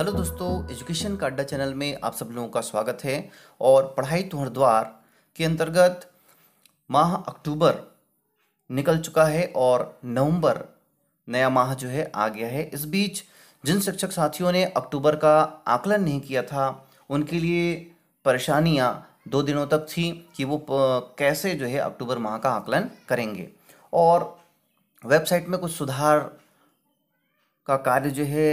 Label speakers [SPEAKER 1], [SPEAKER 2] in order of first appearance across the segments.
[SPEAKER 1] hello दोस्तों education का अड्डा चैनल में आप सब लोगों का स्वागत है और पढ़ाई तुम्हार तो द्वार के अंतर्गत माह अक्टूबर निकल चुका है और नवंबर नया माह जो है आ गया है इस बीच जिन शिक्षक साथियों ने अक्टूबर का आकलन नहीं किया था उनके लिए परेशानियां दो दिनों तक थी कि वो कैसे जो है अक्टूबर माह का आकलन करेंगे और वेबसाइट में कुछ सुधार का कार्य जो है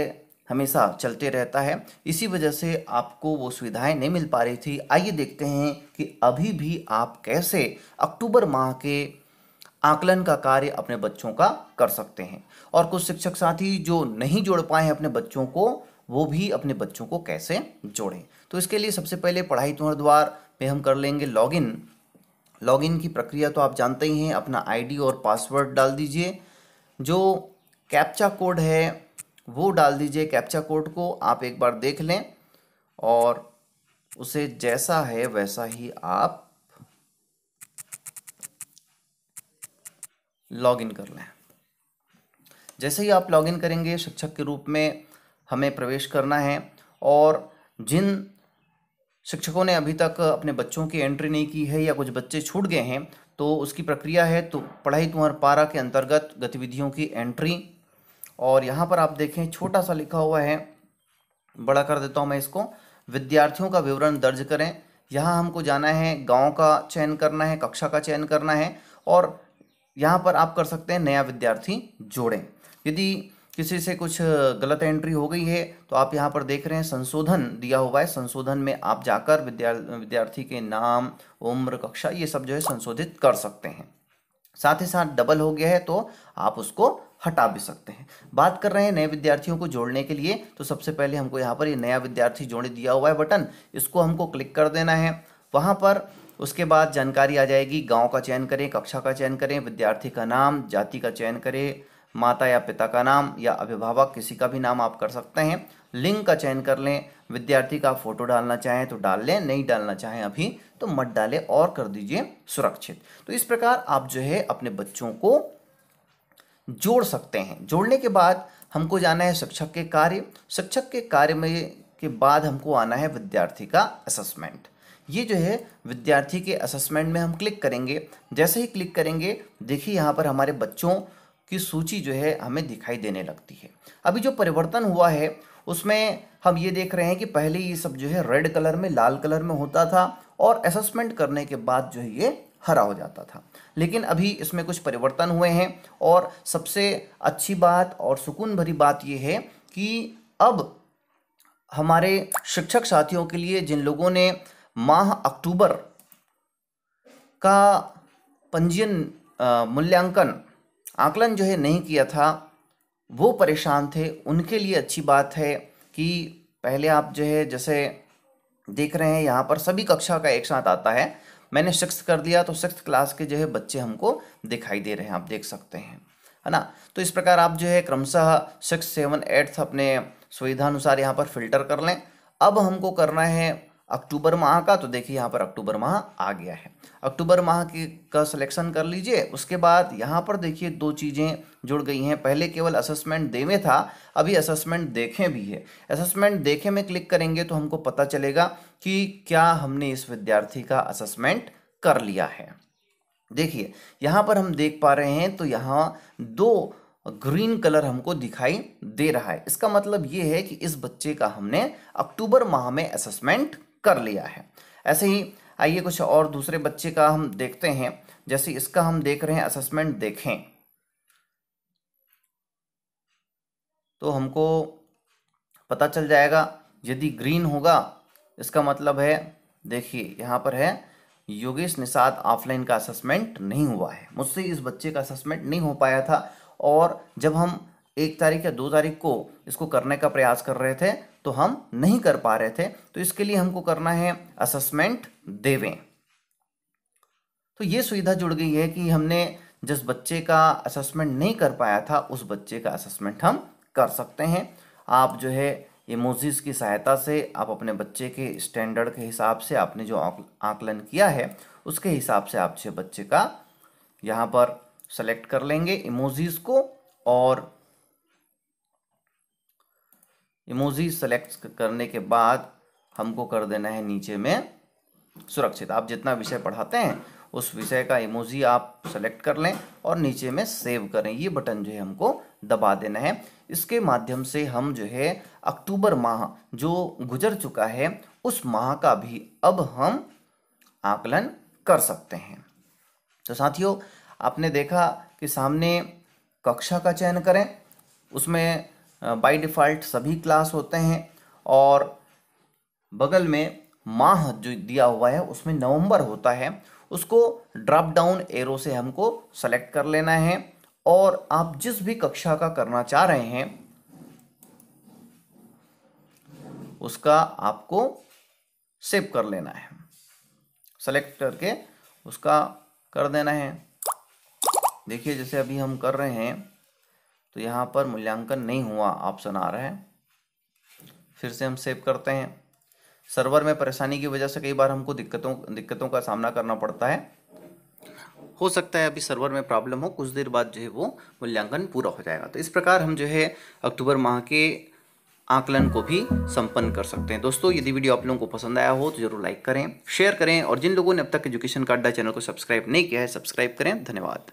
[SPEAKER 1] हमेशा चलते रहता है इसी वजह से आपको वो सुविधाएं नहीं मिल पा रही थी आइए देखते हैं कि अभी भी आप कैसे अक्टूबर माह के आकलन का कार्य अपने बच्चों का कर सकते हैं और कुछ शिक्षक साथी जो नहीं जोड़ पाए हैं अपने बच्चों को वो भी अपने बच्चों को कैसे जोड़ें तो इसके लिए सबसे पहले पढ़ाई तुम्हार द्वार में हम कर लेंगे लॉगिन लॉगिन की प्रक्रिया तो आप जानते ही हैं अपना आईडी और पासवर्ड डाल दीजिए जो कैप्चा कोड है वो डाल दीजिए कैप्चा कोड को आप एक बार देख लें और उसे जैसा है वैसा ही आप लॉगिन कर लें जैसे ही आप लॉगिन करेंगे शिक्षक के रूप में हमें प्रवेश करना है और जिन शिक्षकों ने अभी तक अपने बच्चों की एंट्री नहीं की है या कुछ बच्चे छूट गए हैं तो उसकी प्रक्रिया है तो पढ़ाई तुम्हार पारा के अंतर्गत गतिविधियों की एंट्री और यहाँ पर आप देखें छोटा सा लिखा हुआ है बड़ा कर देता हूँ मैं इसको विद्यार्थियों का विवरण दर्ज करें यहाँ हमको जाना है गांव का चयन करना है कक्षा का चयन करना है और यहाँ पर आप कर सकते हैं नया विद्यार्थी जोड़ें यदि किसी से कुछ गलत एंट्री हो गई है तो आप यहाँ पर देख रहे हैं संशोधन दिया हुआ है संशोधन में आप जाकर विद्या विद्यार्थी के नाम उम्र कक्षा ये सब जो है संशोधित कर सकते हैं साथ ही साथ डबल हो गया है तो आप उसको हटा भी सकते हैं बात कर रहे हैं नए विद्यार्थियों को जोड़ने के लिए तो सबसे पहले हमको यहाँ पर ये नया विद्यार्थी जोड़ दिया हुआ है बटन इसको हमको क्लिक कर देना है वहाँ पर उसके बाद जानकारी आ जाएगी गांव का चयन करें कक्षा का चयन करें विद्यार्थी का नाम जाति का चयन करें माता या पिता का नाम या अभिभावक किसी का भी नाम आप कर सकते हैं लिंक का चयन कर लें विद्यार्थी का फोटो डालना चाहें तो डाल लें नहीं डालना चाहें अभी तो मत डालें और कर दीजिए सुरक्षित तो इस प्रकार आप जो है अपने बच्चों को जोड़ सकते हैं जोड़ने के बाद हमको जाना है शिक्षक के कार्य शिक्षक के कार्य में के बाद हमको आना है विद्यार्थी का असेसमेंट ये जो है विद्यार्थी के असेसमेंट में हम क्लिक करेंगे जैसे ही क्लिक करेंगे देखिए यहाँ पर हमारे बच्चों की सूची जो है हमें दिखाई देने लगती है अभी जो परिवर्तन हुआ है उसमें हम ये देख रहे हैं कि पहले ये सब जो है रेड कलर में लाल कलर में होता था और असेसमेंट करने के बाद जो है ये हरा हो जाता था लेकिन अभी इसमें कुछ परिवर्तन हुए हैं और सबसे अच्छी बात और सुकून भरी बात यह है कि अब हमारे शिक्षक साथियों के लिए जिन लोगों ने माह अक्टूबर का पंजीयन मूल्यांकन आकलन जो है नहीं किया था वो परेशान थे उनके लिए अच्छी बात है कि पहले आप जो है जैसे देख रहे हैं यहाँ पर सभी कक्षा का एक साथ आता है मैंने सिक्स कर दिया तो सिक्स क्लास के जो है बच्चे हमको दिखाई दे रहे हैं आप देख सकते हैं है ना तो इस प्रकार आप जो है क्रमशः सिक्स सेवन एट्थ अपने सुविधानुसार यहाँ पर फिल्टर कर लें अब हमको करना है अक्टूबर माह का तो देखिए यहाँ पर अक्टूबर माह आ गया है अक्टूबर माह के का सिलेक्शन कर लीजिए उसके बाद यहाँ पर देखिए दो चीज़ें जुड़ गई हैं पहले केवल असेसमेंट दे में था अभी असेसमेंट देखें भी है असेसमेंट देखें में क्लिक करेंगे तो हमको पता चलेगा कि क्या हमने इस विद्यार्थी का असेसमेंट कर लिया है देखिए यहाँ पर हम देख पा रहे हैं तो यहाँ दो ग्रीन कलर हमको दिखाई दे रहा है इसका मतलब ये है कि इस बच्चे का हमने अक्टूबर माह में असेसमेंट कर लिया है ऐसे ही आइए कुछ और दूसरे बच्चे का हम देखते हैं जैसे इसका हम देख रहे हैं असेसमेंट देखें तो हमको पता चल जाएगा यदि ग्रीन होगा इसका मतलब है देखिए यहाँ पर है योगेश निषाद ऑफलाइन का असेसमेंट नहीं हुआ है मुझसे इस बच्चे का असेसमेंट नहीं हो पाया था और जब हम एक तारीख या दो तारीख को इसको करने का प्रयास कर रहे थे तो हम नहीं कर पा रहे थे तो इसके लिए हमको करना है असेसमेंट देवें तो ये सुविधा जुड़ गई है कि हमने जिस बच्चे का असेसमेंट नहीं कर पाया था उस बच्चे का असेसमेंट हम कर सकते हैं आप जो है इमोजीज की सहायता से आप अपने बच्चे के स्टैंडर्ड के हिसाब से आपने जो आकलन किया है उसके हिसाब से आप छः बच्चे का यहाँ पर सेलेक्ट कर लेंगे इमोजीज को और इमोजी सेलेक्ट करने के बाद हमको कर देना है नीचे में सुरक्षित आप जितना विषय पढ़ाते हैं उस विषय का इमोजी आप सेलेक्ट कर लें और नीचे में सेव करें ये बटन जो है हमको दबा देना है इसके माध्यम से हम जो है अक्टूबर माह जो गुजर चुका है उस माह का भी अब हम आकलन कर सकते हैं तो साथियों आपने देखा कि सामने कक्षा का चयन करें उसमें बाय डिफ़ॉल्ट सभी क्लास होते हैं और बगल में माह जो दिया हुआ है उसमें नवंबर होता है उसको ड्रॉप डाउन एरो से हमको सेलेक्ट कर लेना है और आप जिस भी कक्षा का करना चाह रहे हैं उसका आपको सेव कर लेना है सेलेक्ट करके उसका कर देना है देखिए जैसे अभी हम कर रहे हैं तो यहाँ पर मूल्यांकन नहीं हुआ ऑप्शन आ रहा है फिर से हम सेव करते हैं सर्वर में परेशानी की वजह से कई बार हमको दिक्कतों दिक्कतों का सामना करना पड़ता है हो सकता है अभी सर्वर में प्रॉब्लम हो कुछ देर बाद जो है वो मूल्यांकन पूरा हो जाएगा तो इस प्रकार हम जो है अक्टूबर माह के आकलन को भी संपन्न कर सकते हैं दोस्तों यदि वीडियो आप लोगों को पसंद आया हो तो जरूर लाइक करें शेयर करें और जिन लोगों ने अब तक एजुकेशन का अड्डा चैनल को सब्सक्राइब नहीं किया है सब्सक्राइब करें धन्यवाद